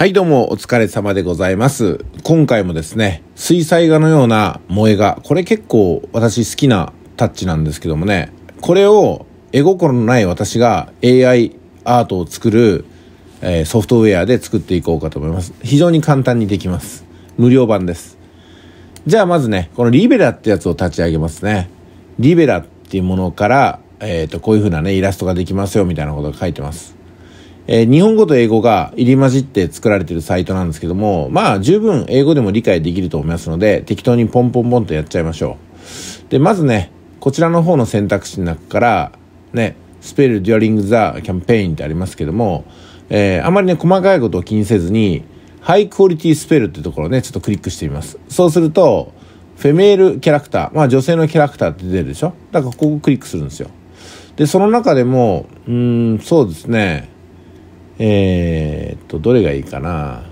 はい、どうもお疲れ様でございます。今回もですね、水彩画のような萌え画、これ結構私好きなタッチなんですけどもね、これを絵心のない私が AI アートを作る、えー、ソフトウェアで作っていこうかと思います。非常に簡単にできます。無料版です。じゃあまずね、このリベラってやつを立ち上げますね。リベラっていうものから、えっ、ー、と、こういう風なね、イラストができますよみたいなことが書いてます。えー、日本語と英語が入り混じって作られてるサイトなんですけども、まあ十分英語でも理解できると思いますので、適当にポンポンポンとやっちゃいましょう。で、まずね、こちらの方の選択肢の中から、ね、スペルデュアリングザキャンペーンってありますけども、えー、あまりね、細かいことを気にせずに、ハイクオリティスペルってところをね、ちょっとクリックしてみます。そうすると、フェメールキャラクター、まあ女性のキャラクターって出るでしょだからここをクリックするんですよ。で、その中でも、うん、そうですね、えー、っと、どれがいいかな。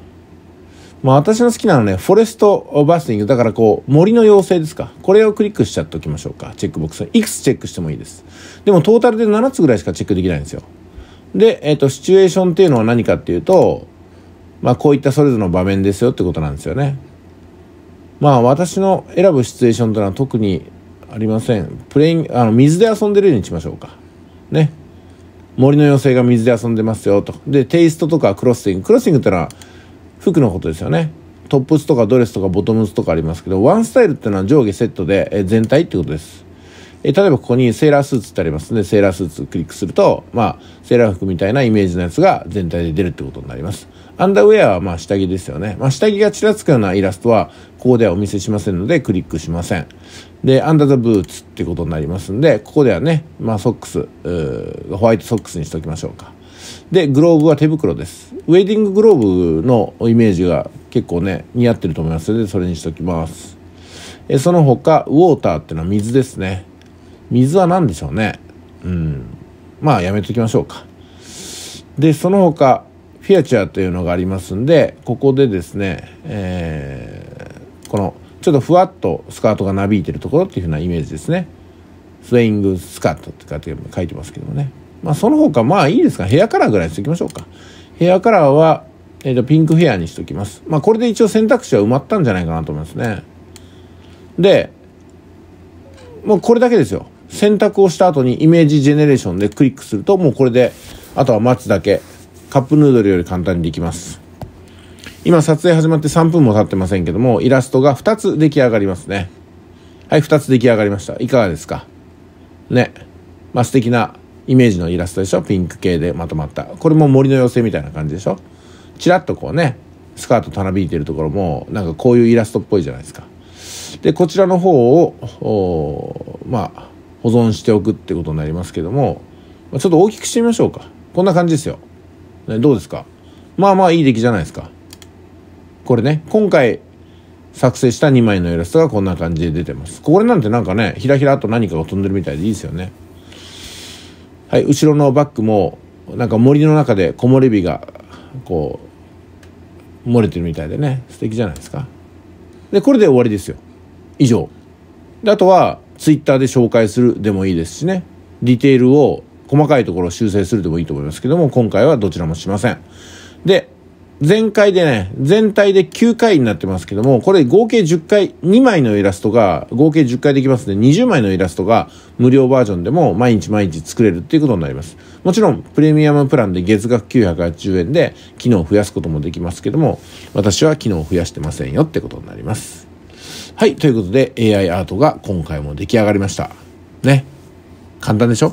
まあ私の好きなのね、フォレストバスティング。だからこう、森の妖精ですか。これをクリックしちゃっておきましょうか。チェックボックス。いくつチェックしてもいいです。でもトータルで7つぐらいしかチェックできないんですよ。で、えっ、と、シチュエーションっていうのは何かっていうと、まあこういったそれぞれの場面ですよってことなんですよね。まあ私の選ぶシチュエーションというのは特にありません。プレイン、あの、水で遊んでるようにしましょうか。ね。森の妖精が水で遊んでますよと。で、テイストとかクロッシング。クロッシングってのは服のことですよね。トップスとかドレスとかボトムスとかありますけど、ワンスタイルっていうのは上下セットで、え全体ってことです。え例えばここにセーラースーツってありますね。セーラースーツクリックすると、まあ、セーラー服みたいなイメージのやつが全体で出るってことになります。アンダーウェアはまあ下着ですよね。まあ、下着がちらつくようなイラストは、ここではお見せしませんので、クリックしません。で、アンダーザブーツってことになりますんで、ここではね、まあ、ソックス、ホワイトソックスにしておきましょうか。で、グローブは手袋です。ウェディンググローブのイメージが結構ね、似合ってると思いますので、それにしておきます。えその他、ウォーターっていうのは水ですね。水は何でしょうね。うん。まあやめときましょうか。で、その他、フィアチャーというのがありますんで、ここでですね、えー、この、ちょっとふわっとスカートがなびいてるところっていうふうなイメージですね。スウェイングスカートって書いてますけどもね。まあその他、まあいいですかヘアカラーぐらいにしておきましょうか。ヘアカラーは、えー、とピンクヘアにしておきます。まあこれで一応選択肢は埋まったんじゃないかなと思いますね。で、もうこれだけですよ。選択をした後にイメージジェネレーションでクリックするともうこれであとは待つだけカップヌードルより簡単にできます今撮影始まって3分も経ってませんけどもイラストが2つ出来上がりますねはい2つ出来上がりましたいかがですかねまあ素敵なイメージのイラストでしょピンク系でまとまったこれも森の妖精みたいな感じでしょちらっとこうねスカートたなびいてるところもなんかこういうイラストっぽいじゃないですかでこちらの方をまあ保存しておくってことになりますけども、ちょっと大きくしてみましょうか。こんな感じですよ。ね、どうですかまあまあいい出来じゃないですか。これね、今回作成した2枚のイラストがこんな感じで出てます。これなんてなんかね、ひらひらと何かが飛んでるみたいでいいですよね。はい、後ろのバッグも、なんか森の中で木漏れ日が、こう、漏れてるみたいでね、素敵じゃないですか。で、これで終わりですよ。以上。であとは、ツイッターで紹介するでもいいですしねディテールを細かいところを修正するでもいいと思いますけども今回はどちらもしませんで前回でね全体で9回になってますけどもこれ合計10回2枚のイラストが合計10回できますので20枚のイラストが無料バージョンでも毎日毎日作れるっていうことになりますもちろんプレミアムプランで月額980円で機能を増やすこともできますけども私は機能を増やしてませんよってことになりますはい、ということで AI アートが今回も出来上がりました。ね。簡単でしょ